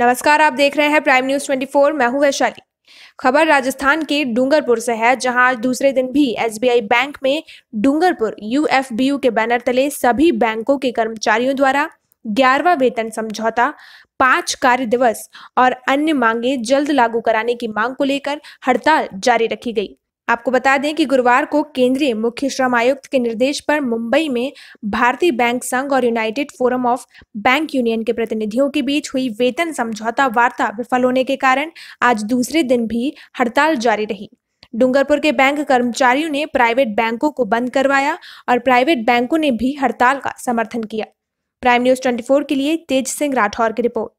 नमस्कार आप देख रहे हैं प्राइम न्यूज 24 मैं हूं वैशाली खबर राजस्थान के डूंगरपुर से है जहां आज दूसरे दिन भी एसबीआई बैंक में डूंगरपुर यूएफबीयू के बैनर तले सभी बैंकों के कर्मचारियों द्वारा ग्यारहवा वेतन समझौता पांच कार्य दिवस और अन्य मांगे जल्द लागू कराने की मांग को लेकर हड़ताल जारी रखी गई आपको बता दें कि गुरुवार को केंद्रीय मुख्य श्रम आयुक्त के निर्देश पर मुंबई में भारतीय बैंक संघ और United Forum of Bank Union के प्रतिनिधियों के बीच हुई वेतन समझौता वार्ता विफल होने के कारण आज दूसरे दिन भी हड़ताल जारी रही डूंगरपुर के बैंक कर्मचारियों ने प्राइवेट बैंकों को बंद करवाया और प्राइवेट बैंकों ने भी हड़ताल का समर्थन किया प्राइम न्यूज ट्वेंटी के लिए तेज सिंह राठौर की रिपोर्ट